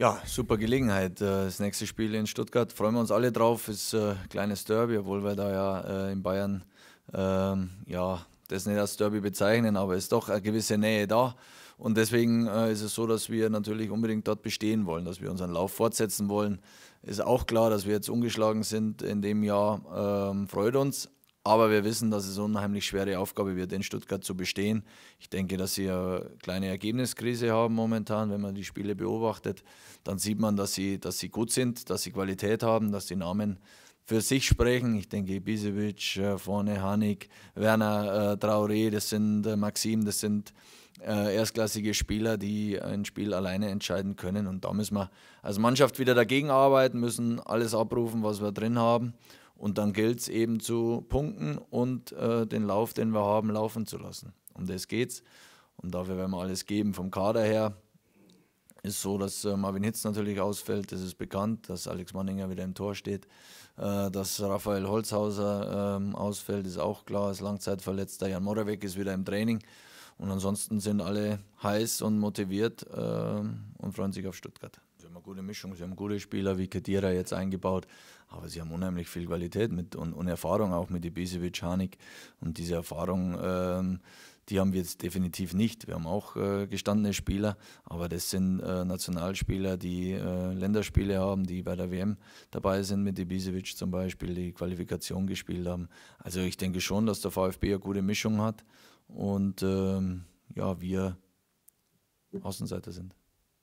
Ja, super Gelegenheit. Äh, das nächste Spiel in Stuttgart freuen wir uns alle drauf. Ist ein äh, kleines Derby, obwohl wir da ja äh, in Bayern ähm, ja, das nicht als Derby bezeichnen, aber es ist doch eine gewisse Nähe da. Und deswegen ist es so, dass wir natürlich unbedingt dort bestehen wollen, dass wir unseren Lauf fortsetzen wollen. Ist auch klar, dass wir jetzt ungeschlagen sind in dem Jahr, ähm, freut uns. Aber wir wissen, dass es eine unheimlich schwere Aufgabe wird, in Stuttgart zu bestehen. Ich denke, dass sie eine kleine Ergebniskrise haben momentan. Wenn man die Spiele beobachtet, dann sieht man, dass sie, dass sie gut sind, dass sie Qualität haben, dass die Namen für sich sprechen. Ich denke, Ibisevic, äh, vorne Hanik, Werner, äh, Traoré, das sind äh, Maxim, das sind äh, erstklassige Spieler, die ein Spiel alleine entscheiden können. Und da müssen wir als Mannschaft wieder dagegen arbeiten, müssen alles abrufen, was wir drin haben. Und dann gilt es eben zu punkten und äh, den Lauf, den wir haben, laufen zu lassen. Um das geht's. Und dafür werden wir alles geben. Vom Kader her ist so, dass äh, Marvin Hitz natürlich ausfällt, das ist bekannt, dass Alex Manninger wieder im Tor steht. Äh, dass Raphael Holzhauser ähm, ausfällt, ist auch klar, ist langzeitverletzter. Jan Moravec ist wieder im Training. Und ansonsten sind alle heiß und motiviert ähm, und freuen sich auf Stuttgart haben eine gute Mischung. Sie haben gute Spieler wie Kedira jetzt eingebaut, aber sie haben unheimlich viel Qualität mit und, und Erfahrung auch mit Ibisevic, Hanik. Und diese Erfahrung, ähm, die haben wir jetzt definitiv nicht. Wir haben auch äh, gestandene Spieler, aber das sind äh, Nationalspieler, die äh, Länderspiele haben, die bei der WM dabei sind, mit Ibisevic zum Beispiel, die Qualifikation gespielt haben. Also ich denke schon, dass der VfB eine gute Mischung hat und ähm, ja, wir Außenseiter sind.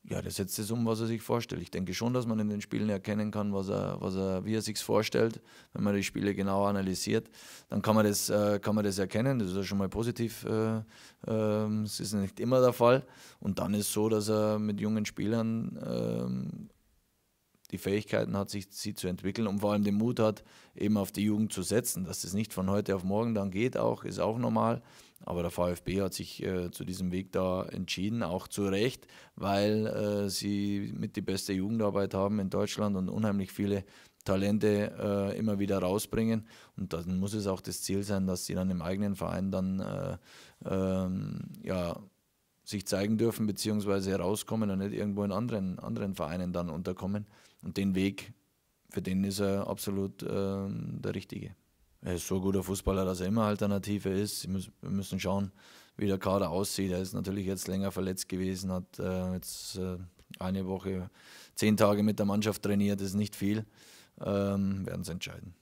Ja, der setzt es um, was er sich vorstellt. Ich denke schon, dass man in den Spielen erkennen kann, was er, was er, wie er sich vorstellt. Wenn man die Spiele genau analysiert, dann kann man das, äh, kann man das erkennen. Das ist ja schon mal positiv. Äh, äh, ist nicht immer der Fall. Und dann ist es so, dass er mit jungen Spielern ähm, die Fähigkeiten hat, sich sie zu entwickeln und vor allem den Mut hat, eben auf die Jugend zu setzen. Dass das nicht von heute auf morgen dann geht, auch ist auch normal. Aber der VfB hat sich äh, zu diesem Weg da entschieden, auch zu Recht, weil äh, sie mit die beste Jugendarbeit haben in Deutschland und unheimlich viele Talente äh, immer wieder rausbringen. Und dann muss es auch das Ziel sein, dass sie dann im eigenen Verein dann äh, ähm, ja sich zeigen dürfen beziehungsweise herauskommen und nicht irgendwo in anderen, anderen Vereinen dann unterkommen. Und den Weg, für den ist er absolut äh, der richtige. Er ist so ein guter Fußballer, dass er immer Alternative ist. Wir müssen schauen, wie der Kader aussieht. Er ist natürlich jetzt länger verletzt gewesen, hat äh, jetzt äh, eine Woche, zehn Tage mit der Mannschaft trainiert, ist nicht viel. Ähm, Werden es entscheiden.